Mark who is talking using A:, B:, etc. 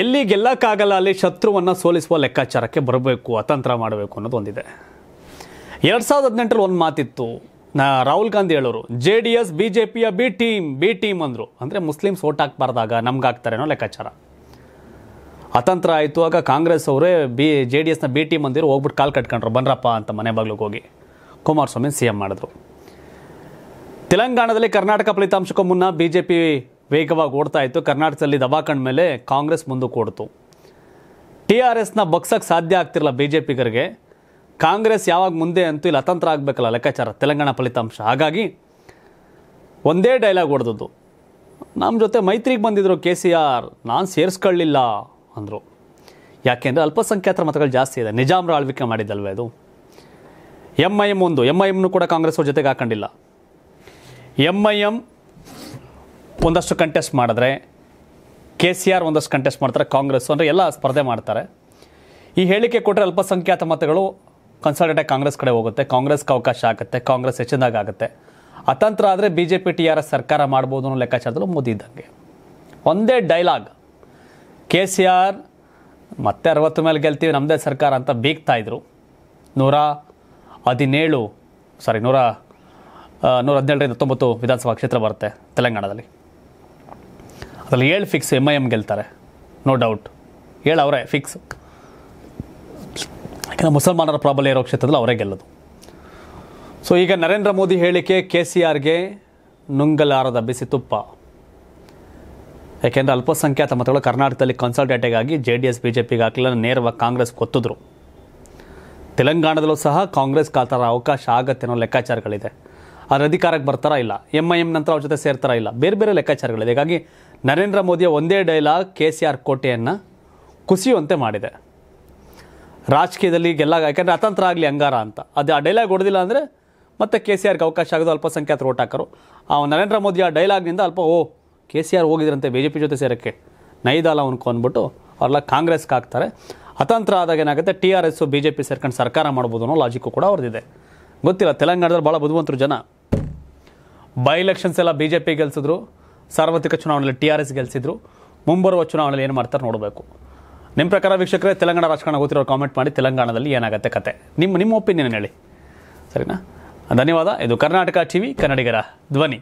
A: ಎಲ್ಲಿ ಗೆಲ್ಲಕ್ಕಾಗಲ್ಲ ಅಲ್ಲಿ ಶತ್ರುವನ್ನು ಸೋಲಿಸುವ ಲೆಕ್ಕಾಚಾರಕ್ಕೆ ಬರಬೇಕು ಅತಂತ್ರ ಮಾಡಬೇಕು ಅನ್ನೋದು ಒಂದಿದೆ ಎರಡು ಸಾವಿರದ ಹದಿನೆಂಟರಲ್ಲಿ ಒಂದು ಮಾತಿತ್ತು ರಾಹುಲ್ ಗಾಂಧಿ ಹೇಳೋರು J D S B J ಪಿಯ ಬಿ ಟೀಮ್ ಬಿ ಟೀಮ್ ಅಂದರು ಅಂದರೆ ಮುಸ್ಲಿಮ್ಸ್ ಓಟ್ ಹಾಕ್ಬಾರ್ದಾಗ ನಮ್ಗೆ ಹಾಕ್ತಾರೆ ಅನ್ನೋ ಲೆಕ್ಕಾಚಾರ ಅತಂತ್ರ ಆಯಿತು ಆಗ ಕಾಂಗ್ರೆಸ್ ಅವರೇ ಬಿ ಜೆ ಡಿ ಎಸ್ನ ಬಿ ಟೀಮ್ ಅಂದಿರು ಹೋಗ್ಬಿಟ್ಟು ಕಾಲ್ ಕಟ್ಕೊಂಡ್ರು ಬನ್ರಪ್ಪ ಅಂತ ಮನೆ ಬಾಗ್ಲಿಗೆ ಹೋಗಿ ಕುಮಾರಸ್ವಾಮಿ ಸಿ ಎಂ ಮಾಡಿದ್ರು ತೆಲಂಗಾಣದಲ್ಲಿ ಕರ್ನಾಟಕ ಫಲಿತಾಂಶಕ್ಕೂ ಮುನ್ನ ಬಿ ಜೆ ಪಿ ವೇಗವಾಗಿ ಓಡ್ತಾ ಇತ್ತು ಕರ್ನಾಟಕದಲ್ಲಿ ದಬಾಕಂಡ ಮೇಲೆ ಕಾಂಗ್ರೆಸ್ ಕೊಡ್ತು ಟಿ ಆರ್ ಎಸ್ನ ಬಗ್ಸಕ್ಕೆ ಸಾಧ್ಯ ಆಗ್ತಿರಲ್ಲ ಬಿ ಜೆ ಪಿಗರಿಗೆ ಕಾಂಗ್ರೆಸ್ ಯಾವಾಗ ಮುಂದೆ ಅಂತೂ ಇಲ್ಲಿ ಅತಂತ್ರ ಆಗಬೇಕಲ್ಲ ಲೆಕ್ಕಾಚಾರ ತೆಲಂಗಾಣ ಫಲಿತಾಂಶ ಹಾಗಾಗಿ ಒಂದೇ ಡೈಲಾಗ್ ಹೊಡೆದದ್ದು ನಮ್ಮ ಜೊತೆ ಮೈತ್ರಿಗೆ ಬಂದಿದ್ದರು ಕೆ ಸಿ ಆರ್ ನಾನು ಸೇರಿಸ್ಕೊಳ್ಳಿಲ್ಲ ಅಂದರು ಯಾಕೆಂದರೆ ಅಲ್ಪಸಂಖ್ಯಾತರ ಮತಗಳು ಜಾಸ್ತಿ ಇದೆ ನಿಜಾಮ್ರ ಆಳ್ವಿಕೆ ಮಾಡಿದ್ದಲ್ವೇ ಅದು ಎಂ ಐ ಎಮ್ ಒಂದು ಎಂ ಐ ಎಮ್ನು ಕೂಡ ಕಾಂಗ್ರೆಸ್ ಅವ್ರ ಜೊತೆಗೆ ಹಾಕೊಂಡಿಲ್ಲ ಎಂ ಐ ಎಮ್ ಒಂದಷ್ಟು ಕಂಟೆಸ್ಟ್ ಮಾಡಿದ್ರೆ ಕೆ ಸಿ ಆರ್ ಒಂದಷ್ಟು ಕಂಟೆಸ್ಟ್ ಮಾಡ್ತಾರೆ ಕಾಂಗ್ರೆಸ್ ಅಂದರೆ ಎಲ್ಲ ಸ್ಪರ್ಧೆ ಮಾಡ್ತಾರೆ ಈ ಹೇಳಿಕೆ ಕೊಟ್ಟರೆ ಅಲ್ಪಸಂಖ್ಯಾತ ಮತಗಳು ಕನ್ಸಲ್ಟೆ ಕಾಂಗ್ರೆಸ್ ಕಡೆ ಹೋಗುತ್ತೆ ಕಾಂಗ್ರೆಸ್ಗೆ ಅವಕಾಶ ಆಗುತ್ತೆ ಕಾಂಗ್ರೆಸ್ ಹೆಚ್ಚಿನದಾಗುತ್ತೆ ಆಗುತ್ತೆ ಅತಂತ್ರ ಆದರೆ B J P T R S ಸರ್ಕಾರ ಮಾಡ್ಬೋದು ಅನ್ನೋ ಲೆಕ್ಕಾಚಾರದಲ್ಲೂ ಮೋದಿ ಇದ್ದಂಗೆ ಒಂದೇ ಡೈಲಾಗ್ ಕೆ ಸಿ ಆರ್ ಮತ್ತೆ ಅರವತ್ತು ಮೇಲೆ ಗೆಲ್ತೀವಿ ನಮ್ಮದೇ ಸರ್ಕಾರ ಅಂತ ಬೀಗ್ತಾಯಿದ್ರು ನೂರ ಹದಿನೇಳು ಸಾರಿ ನೂರ ನೂರ ಹದಿನೇಳರಿಂದ ಹತ್ತೊಂಬತ್ತು ವಿಧಾನಸಭಾ ಕ್ಷೇತ್ರ ಬರುತ್ತೆ ತೆಲಂಗಾಣದಲ್ಲಿ ಅದರಲ್ಲಿ ಏಳು ಫಿಕ್ಸ್ ಎಮ್ ಐ ಎಮ್ ಗೆಲ್ತಾರೆ ನೋ ಡೌಟ್ ಏಳು ಅವರೇ ಫಿಕ್ಸ್ ಯಾಕಂದರೆ ಮುಸಲ್ಮಾನರ ಪ್ರಾಬಲ್ಯ ಇರೋ ಕ್ಷೇತ್ರದಲ್ಲಿ ಅವರೇ ಗೆಲ್ಲೋದು ಸೊ ಈಗ ನರೇಂದ್ರ ಮೋದಿ ಹೇಳಿಕೆ ಕೆ ಸಿ ಆರ್ಗೆ ನುಂಗಲಾರದ ಬಿಸಿ ತುಪ್ಪ ಯಾಕೆಂದರೆ ಅಲ್ಪಸಂಖ್ಯಾತ ಮತಗಳು ಕರ್ನಾಟಕದಲ್ಲಿ ಕನ್ಸಲ್ಟೇಟಿಗಾಗಿ J D S B J ಪಿಗೆ ಹಾಕಲಿಲ್ಲ ನೇರವಾಗಿ ಕಾಂಗ್ರೆಸ್ ಕೊತ್ತಿದ್ರು ತೆಲಂಗಾಣದಲ್ಲೂ ಸಹ ಕಾಂಗ್ರೆಸ್ ಕಾತರ ಅವಕಾಶ ಆಗತ್ತೆ ಅನ್ನೋ ಲೆಕ್ಕಾಚಾರಗಳಿದೆ ಅದ್ರ ಅಧಿಕಾರಕ್ಕೆ ಬರ್ತಾರಾ ಇಲ್ಲ ಎಂ ಐ ಎಮ್ ನಂತರ ಅವ್ರ ಜೊತೆ ಸೇರ್ತಾರ ಇಲ್ಲ ಬೇರೆ ಬೇರೆ ಲೆಕ್ಕಾಚಾರಗಳಿದೆ ಹೀಗಾಗಿ ನರೇಂದ್ರ ಮೋದಿಯ ಒಂದೇ ಡೈಲಾಗ್ ಕೆ ಸಿ ಆರ್ ಕೋಟೆಯನ್ನು ಕುಸಿಯುವಂತೆ ಮಾಡಿದೆ ರಾಜಕೀಯದಲ್ಲಿ ಗೆಲ್ಲ ಯಾಕಂದರೆ ಅತಂತ್ರ ಆಗಲಿ ಅಂಗಾರ ಅಂತ ಅದು ಆ ಡೈಲಾಗ್ ಹೊಡೆದಿಲ್ಲ ಅಂದರೆ ಮತ್ತೆ ಕೆ ಸಿ ಆರ್ಗೆ ಅವಕಾಶ ಆಗೋದು ಅಲ್ಪಸಂಖ್ಯಾತರು ಓಟ್ ಹಾಕರು ಆ ನರೇಂದ್ರ ಮೋದಿ ಆ ಡೈಲಾಗ್ನಿಂದ ಅಲ್ಪ ಓ ಕೆ ಸಿ ಆರ್ ಹೋಗಿದ್ರಂತೆ ಬಿ ಜೆ ಪಿ ಜೊತೆ ಸೇರೋಕ್ಕೆ ನೈದಾಲ ಅವನ್ಕೊ ಅಂದ್ಬಿಟ್ಟು ಅವ್ರಲ್ಲ ಕಾಂಗ್ರೆಸ್ಗೆ ಹಾಕ್ತಾರೆ ಅತಂತ್ರ ಆದಾಗ ಏನಾಗುತ್ತೆ T R S B J P ಸೇರ್ಕೊಂಡು ಸರ್ಕಾರ ಮಾಡ್ಬೋದು ಅನ್ನೋ ಲಾಜಿಕ್ಕು ಕೂಡ ಅವ್ರದ್ದಿದೆ ಗೊತ್ತಿಲ್ಲ ತೆಲಂಗಾಣದಲ್ಲಿ ಭಾಳ ಬುದ್ಧಿವಂತರು ಜನ ಬೈ ಎಲೆಕ್ಷನ್ಸ್ ಎಲ್ಲ ಬಿ ಜೆ ಪಿ ಗೆಲ್ಸಿದ್ರು ಸಾರ್ವತ್ರಿಕ ಚುನಾವಣೆಯಲ್ಲಿ ಟಿ ಆರ್ ಎಸ್ ಗೆಲ್ಸಿದ್ರು ಮುಂಬರುವ ಚುನಾವಣೆಯಲ್ಲಿ ಏನು ಮಾಡ್ತಾರೆ ನೋಡಬೇಕು ನಿಮ್ಮ ಪ್ರಕಾರ ವೀಕ್ಷಕರೇ ತೆಲಂಗಾಣ ರಾಜಕಾರಣ ಗೊತ್ತಿರೋ ಕಾಮೆಂಟ್ ಮಾಡಿ ತೆಲಂಗಾಣದಲ್ಲಿ ಏನಾಗುತ್ತೆ ಕತೆ ನಿಮ್ಮ ನಿಮ್ಮ ಒಪಿನಿಯನ್ ಹೇಳಿ ಸರಿನಾ ಧನ್ಯವಾದ ಇದು ಕರ್ನಾಟಕ ಟಿ ವಿ ಕನ್ನಡಿಗರ ಧ್ವನಿ